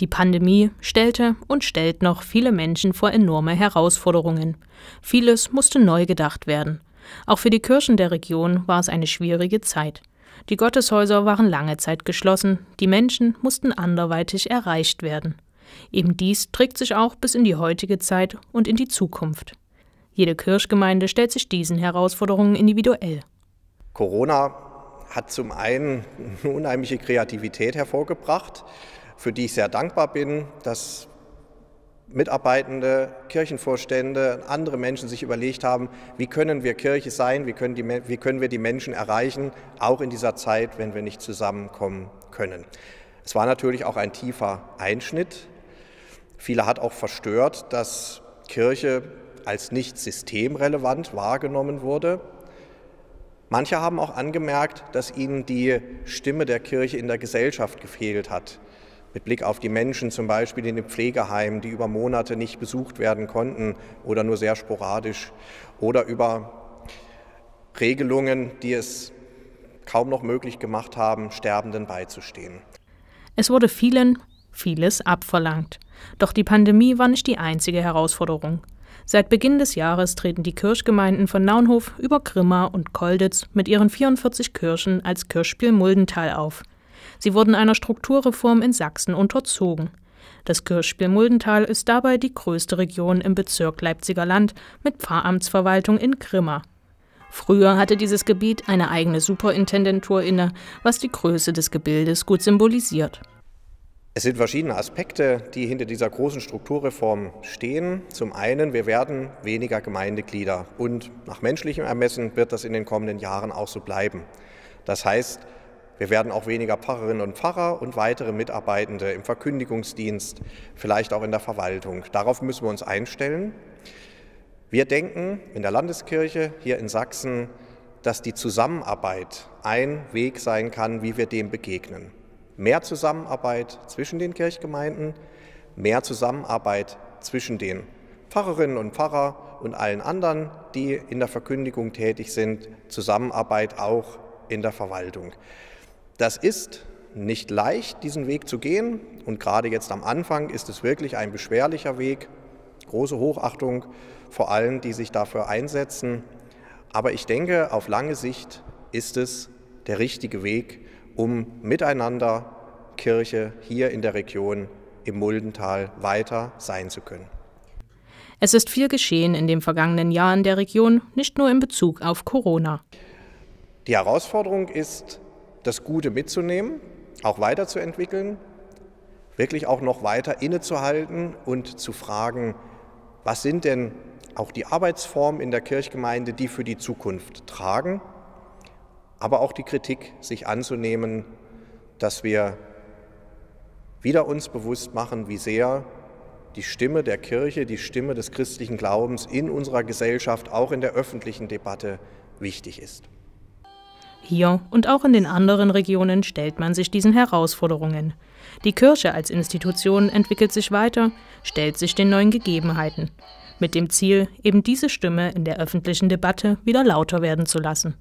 Die Pandemie stellte und stellt noch viele Menschen vor enorme Herausforderungen. Vieles musste neu gedacht werden. Auch für die Kirchen der Region war es eine schwierige Zeit. Die Gotteshäuser waren lange Zeit geschlossen, die Menschen mussten anderweitig erreicht werden. Eben dies trägt sich auch bis in die heutige Zeit und in die Zukunft. Jede Kirchgemeinde stellt sich diesen Herausforderungen individuell. Corona hat zum einen eine unheimliche Kreativität hervorgebracht, für die ich sehr dankbar bin, dass Mitarbeitende, Kirchenvorstände, andere Menschen sich überlegt haben, wie können wir Kirche sein, wie können, die, wie können wir die Menschen erreichen, auch in dieser Zeit, wenn wir nicht zusammenkommen können. Es war natürlich auch ein tiefer Einschnitt. Viele hat auch verstört, dass Kirche als nicht systemrelevant wahrgenommen wurde. Manche haben auch angemerkt, dass ihnen die Stimme der Kirche in der Gesellschaft gefehlt hat mit Blick auf die Menschen zum Beispiel in den Pflegeheimen, die über Monate nicht besucht werden konnten oder nur sehr sporadisch oder über Regelungen, die es kaum noch möglich gemacht haben, Sterbenden beizustehen. Es wurde vielen vieles abverlangt. Doch die Pandemie war nicht die einzige Herausforderung. Seit Beginn des Jahres treten die Kirchgemeinden von Naunhof über Grimma und Kolditz mit ihren 44 Kirchen als Kirchspiel Muldental auf. Sie wurden einer Strukturreform in Sachsen unterzogen. Das Kirchspiel Muldental ist dabei die größte Region im Bezirk Leipziger Land mit Pfarramtsverwaltung in Grimma. Früher hatte dieses Gebiet eine eigene Superintendentur inne, was die Größe des Gebildes gut symbolisiert. Es sind verschiedene Aspekte, die hinter dieser großen Strukturreform stehen. Zum einen, wir werden weniger Gemeindeglieder und nach menschlichem Ermessen wird das in den kommenden Jahren auch so bleiben. Das heißt, wir werden auch weniger Pfarrerinnen und Pfarrer und weitere Mitarbeitende im Verkündigungsdienst, vielleicht auch in der Verwaltung. Darauf müssen wir uns einstellen. Wir denken in der Landeskirche hier in Sachsen, dass die Zusammenarbeit ein Weg sein kann, wie wir dem begegnen. Mehr Zusammenarbeit zwischen den Kirchgemeinden, mehr Zusammenarbeit zwischen den Pfarrerinnen und Pfarrer und allen anderen, die in der Verkündigung tätig sind, Zusammenarbeit auch in der Verwaltung. Das ist nicht leicht, diesen Weg zu gehen. Und gerade jetzt am Anfang ist es wirklich ein beschwerlicher Weg. Große Hochachtung vor allen, die sich dafür einsetzen. Aber ich denke, auf lange Sicht ist es der richtige Weg, um miteinander Kirche hier in der Region im Muldental weiter sein zu können. Es ist viel geschehen in dem vergangenen Jahr in der Region, nicht nur in Bezug auf Corona. Die Herausforderung ist, das Gute mitzunehmen, auch weiterzuentwickeln, wirklich auch noch weiter innezuhalten und zu fragen, was sind denn auch die Arbeitsformen in der Kirchgemeinde, die für die Zukunft tragen, aber auch die Kritik sich anzunehmen, dass wir wieder uns bewusst machen, wie sehr die Stimme der Kirche, die Stimme des christlichen Glaubens in unserer Gesellschaft, auch in der öffentlichen Debatte wichtig ist. Hier und auch in den anderen Regionen stellt man sich diesen Herausforderungen. Die Kirche als Institution entwickelt sich weiter, stellt sich den neuen Gegebenheiten, mit dem Ziel, eben diese Stimme in der öffentlichen Debatte wieder lauter werden zu lassen.